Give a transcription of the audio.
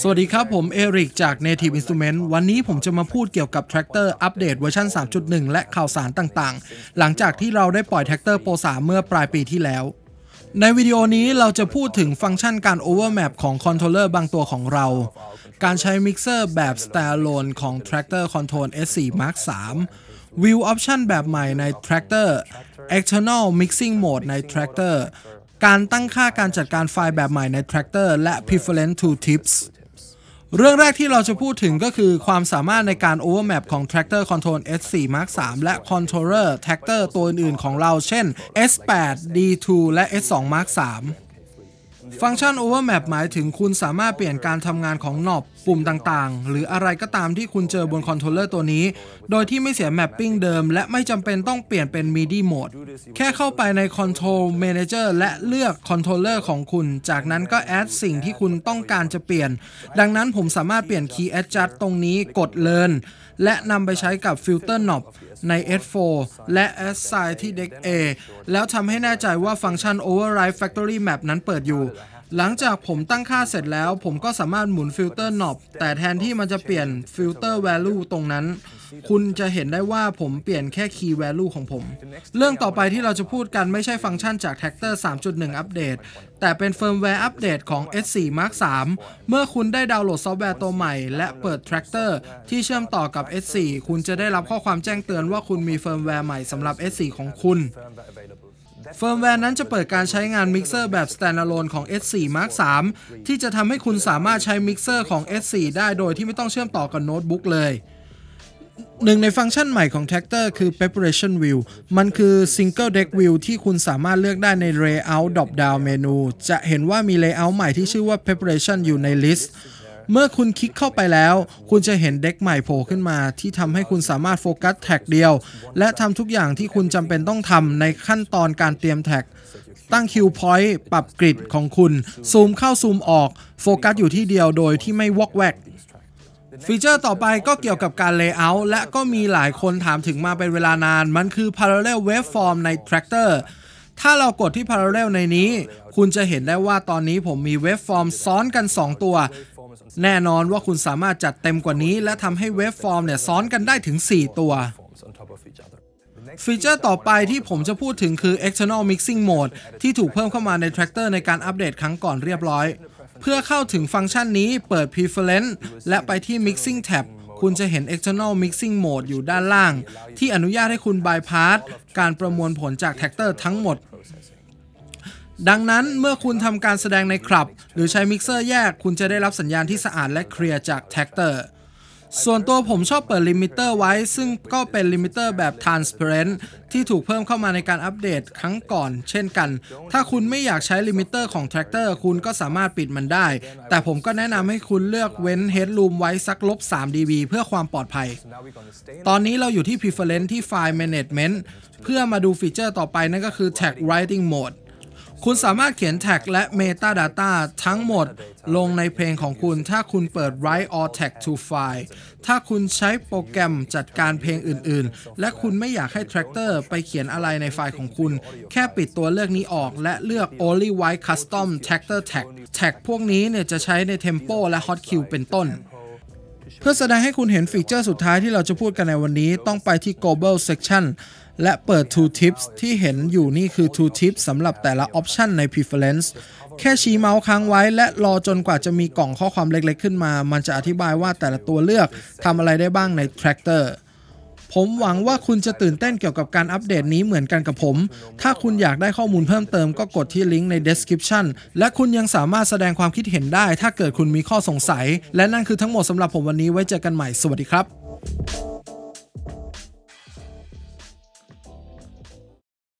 สวัสดีครับผม เอริกจาก Native Instrument วันนี้ผมจะมาพูดเกี่ยวกับแท็กเตอร์อัปเดตเวอร์ชัน3.1 และข่าวสารต่างๆ หลังจากที่เราได้ปล่อยแท็กเตอร์โปร3เมื่อปลายปีที่แล้ว ในวิดีโอนี้เราจะพูดถึงฟังก์ชันการโอเวอร์แมปของคอนโทรลเลอร์บางตัวของเรา การใช้มิกเซอร์แบบ Standalone ของ Tractor Control S4 Mark 3 View Option แบบใหม่ใน Tractor External Mixing Mode ใน Tractor การตั้งค่าการจัดการไฟล์แบบใหม่ใน Tractor และ Preference to Tips เรื่องแรกที่เราจะพูดถึงก็คือความสามารถในการ Overmap ของ Tractor Control S4 Mark 3 และ Controller Tractor ตัวอื่นๆของเราเช่น S8 D2 และ S2 Mark 3 ฟังก์ชัน Overmap หมายถึงคุณสามารถเปลี่ยนการทำงานของ knob ปุ่มต่างๆ หรืออะไรก็ตามที่คุณเจอบนคอนโทรลเลอร์ตัวนี้ โดยที่ไม่เสียแมปปิ้งเดิมและไม่จำเป็นต้องเปลี่ยนเป็น MIDI โหมดแค่เข้าไปใน Control Manager และเลือกคอนโทรลเลอร์ของคุณ จากนั้นก็แอดสิ่งที่คุณต้องการจะเปลี่ยน ดังนั้นผมสามารถเปลี่ยน Key Adjust ตรงนี้กด Learn และนำไปใช้กับ Filter Knob ใน S4 และ s s i d e ที่ Deck A แล้วทำให้แน่ใจว่าฟังก์ชัน Override Factory Map นั้นเปิดอยู่หลังจากผมตั้งค่าเสร็จแล้ว ผมก็สามารถหมุนฟิลเตอร์นอบแต่แทนที่มันจะเปลี่ยนฟิลเตอร์ value ตรงนั้น คุณจะเห็นได้ว่าผมเปลี่ยนแค่ key value ของผม เรื่องต่อไปที่เราจะพูดกันไม่ใช่ฟังก์ชันจาก t ก a c t o r 3.1 อัปเดต แต่เป็นเฟิร์มแวร์อัปเดตของ S4 Mark 3 เมื่อคุณได้ดาวน์โหลดซอฟต์แวร์ตัวใหม่และเปิด t r a c t o r ที่เชื่อมต่อกับ S4 คุณจะได้รับข้อความแจ้งเตือนว่าคุณมีเฟิร์มแวร์ใหม่สำหรับ S4 ของคุณเฟิร์มแวร์นั้นจะเปิดการใช้งานมิกเซอร์แบบ standalone ของ S4 Mark 3ที่จะทำให้คุณสามารถใช้มิกเซอร์ของ S4 ได้โดยที่ไม่ต้องเชื่อมต่อกับโน้ตบุ๊กเลย หนึ่งในฟังก์ชันใหม่ของ Tractor คือ Preparation View มันคือ Single Deck View ที่คุณสามารถเลือกได้ใน Layout Drop Down Menu จะเห็นว่ามี Layout ใหม่ที่ชื่อว่า Preparation อยู่ใน List เมื่อคุณคลิกเข้าไปแล้ว คุณจะเห็นเด็กใหม่โผล่ขึ้นมา ที่ทำให้คุณสามารถโฟกัสแท็กเดียว และทำทุกอย่างที่คุณจำเป็นต้องทำในขั้นตอนการเตรียมแท็ก ตั้งคิวพอยต์ปรับกริดของคุณซูมเข้าซูมออกโฟกัสอยู่ที่เดียวโดยที่ไม่วอกแวกฟีเจอร์ต่อไปก็เกี่ยวกับการเลเยอร์และก็มีหลายคนถามถึงมาเป็นเวลานาน มันคือ Parallel Waveform ใน Tractor ถ้าเรากดที่ Parallel ในนี้ คุณจะเห็นได้ว่าตอนนี้ผมมีเวฟฟอร์มซ้อนกัน 2 ตัวแน่นอนว่าคุณสามารถจัดเต็มกว่านี้ และทำให้เวฟฟอร์มเนี่ยซ้อนกันได้ถึง 4 ตัว ฟีเจอร์ต่อไปที่ผมจะพูดถึงคือ external mixing mode ที่ถูกเพิ่มเข้ามาใน Tractor ในการอัปเดตครั้งก่อนเรียบร้อย เพื่อเข้าถึงฟังก์ชันนี้เปิด preference และไปที่ mixing tab คุณจะเห็น external mixing mode อยู่ด้านล่าง ที่อนุญาตให้คุณ bypass การประมวลผลจากแท็กเตอร์ทั้งหมดดังนั้นเมื่อคุณทำการแสดงในคลับ หรือใช้มิกเซอร์แยกคุณจะได้รับสัญญาณที่สะอาดและเคลียร์จากแท็กเตอร์ ส่วนตัวผมชอบเปิดลิมิเตอร์ไว้ซึ่งก็เป็นลิมิเตอร์แบบ transparent ที่ถูกเพิ่มเข้ามาในการอัปเดตครั้งก่อน เช่นกัน ถ้าคุณไม่อยากใช้ลิมิเตอร์ของแท็กเตอร์คุณก็สามารถปิดมันได้ แต่ผมก็แนะนำให้คุณเลือกเว้น headroom ไว้สักลบ3 dB เพื่อความปลอดภัย ตอนนี้เราอยู่ที่ preference ที่ file management เพื่อมาดูฟีเจอร์ต่อไปนั่นก็คือ tag writing mode คุณสามารถเขียนแท็กและ Metadata ทั้งหมดลงในเพลงของคุณถ้าคุณเปิด Write all Tag to File ถ้าคุณใช้โปรแกรมจัดการเพลงอื่น ๆ และคุณไม่อยากให้ Tractor ไปเขียนอะไรในไฟล์ของคุณ แค่ปิดตัวเลือกนี้ออกและเลือก Only w r i t e Custom Tractor Tag Tag พวกนี้เนี่ยจะใช้ในเทมโปและ Hot cue เป็นต้นเพื่อแสดงให้คุณเห็นฟีเจอร์สุดท้ายที่เราจะพูดกันในวันนี้ต้องไปที่ global section และเปิด two tips ที่เห็นอยู่นี่คือ two tips สำหรับแต่ละ option ใน preference แค่ชี้เมาส์ค้างไว้และรอจนกว่าจะมีกล่องข้อความเล็กๆขึ้นมา มันจะอธิบายว่าแต่ละตัวเลือกทำอะไรได้บ้างใน tractor ผมหวังว่าคุณจะตื่นเต้นเกี่ยวกับการอัปเดตนี้เหมือนกันกับผม ถ้าคุณอยากได้ข้อมูลเพิ่มเติมก็กดที่ลิงก์ใน description และคุณยังสามารถแสดงความคิดเห็นได้ถ้าเกิดคุณมีข้อสงสัย และนั่นคือทั้งหมดสำหรับผมวันนี้ไว้เจอกันใหม่ สวัสดีครับ